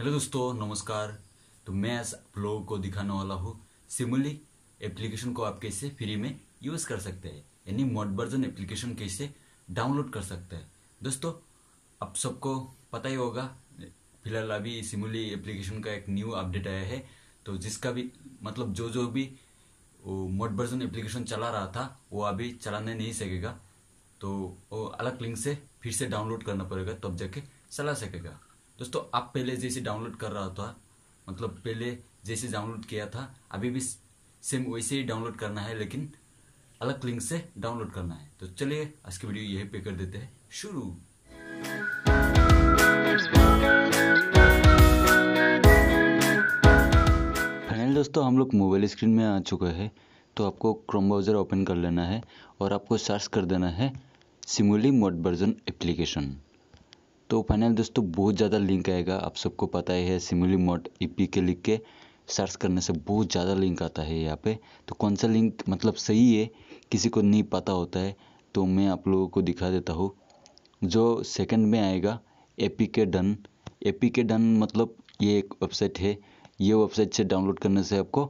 hello दोस्तों नमस्कार तो मैं आप लोगों को दिखाने वाला हूँ सिमुली एप्लीकेशन को आप कैसे फ्री में यूज़ कर सकते हैं यानी मोड वर्जन एप्लीकेशन कैसे डाउनलोड कर सकते हैं दोस्तों आप सबको पता ही होगा फिलहाल अभी सिमुली एप्लीकेशन का एक न्यू अपडेट आया है तो जिसका भी मतलब जो जो भी वो वर्जन एप्लीकेशन चला रहा था वो अभी चलाने नहीं सकेगा तो वो अलग लिंक से फिर से डाउनलोड करना पड़ेगा तब जाके चला सकेगा दोस्तों आप पहले जैसे डाउनलोड कर रहा था मतलब पहले जैसे डाउनलोड किया था अभी भी सेम वैसे ही डाउनलोड करना है लेकिन अलग लिंक से डाउनलोड करना है तो चलिए आज की वीडियो यही पे कर देते हैं शुरू फाइनल दोस्तों हम लोग मोबाइल स्क्रीन में आ चुके हैं तो आपको क्रोम ब्राउज़र ओपन कर लेना है और आपको सर्च कर देना है सिमुली मोड वर्जन एप्लीकेशन तो फाइनल दोस्तों बहुत ज़्यादा लिंक आएगा आप सबको पता ही है सिमुली मोड ई के लिख के सर्च करने से बहुत ज़्यादा लिंक आता है यहाँ पे तो कौन सा लिंक मतलब सही है किसी को नहीं पता होता है तो मैं आप लोगों को दिखा देता हूँ जो सेकंड में आएगा A e P K done A P K done मतलब ये एक वेबसाइट है ये वेबसाइट से डाउनलोड करने से आपको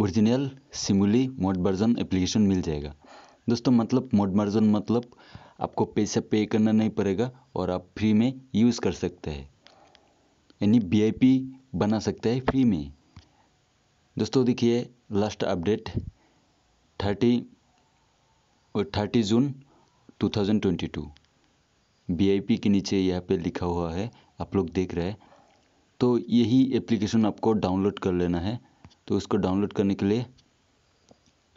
original Smule mod version application मिल जाएगा दोस्तों मतलब मोड वर्जन मतलब आपको पैसा पे करना नहीं पड़ेगा और आप फ्री में यूज़ कर सकते हैं यानी वी बना सकते हैं फ्री में दोस्तों देखिए लास्ट अपडेट थर्टी और थर्टी जून 2022 वीआईपी के नीचे यहाँ पे लिखा हुआ है आप लोग देख रहे हैं तो यही एप्लीकेशन आपको डाउनलोड कर लेना है तो उसको डाउनलोड करने के लिए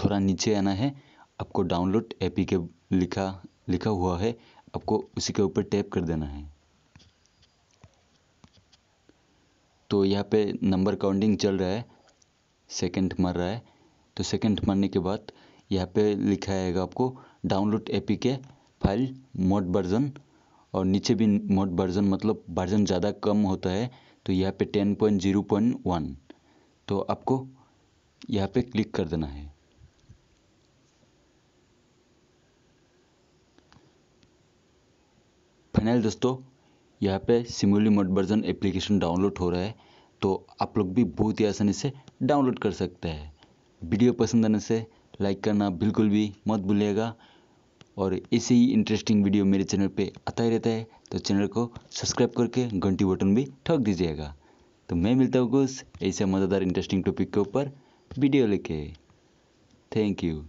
थोड़ा नीचे आना है आपको डाउनलोड एपी के लिखा लिखा हुआ है आपको उसी के ऊपर टैप कर देना है तो यहाँ पे नंबर काउंटिंग चल रहा है सेकंड मर रहा है तो सेकंड मरने के बाद यहाँ पे लिखा आएगा आपको download A P K file mod version और नीचे भी मोड वर्जन मतलब वर्जन ज़्यादा कम होता है तो यहाँ पे ten point zero point one तो आपको यहाँ पे क्लिक कर देना है फाइनल दोस्तों यहाँ पे Smule mod version application download हो रहा है तो आप लोग भी बहुत ही आसानी से डाउनलोड कर सकते हैं वीडियो पसंद आने से लाइक करना बिल्कुल भी मत भूलिएगा और ऐसे ही इंटरेस्टिंग वीडियो मेरे चैनल पे आता ही रहता है तो चैनल को सब्सक्राइब करके घंटी बटन भी ठोक दीजिएगा तो मैं मिलता हूँ कुछ ऐसे मज़ेदार इंटरेस्टिंग टॉपिक के ऊपर वीडियो लेके थैंक यू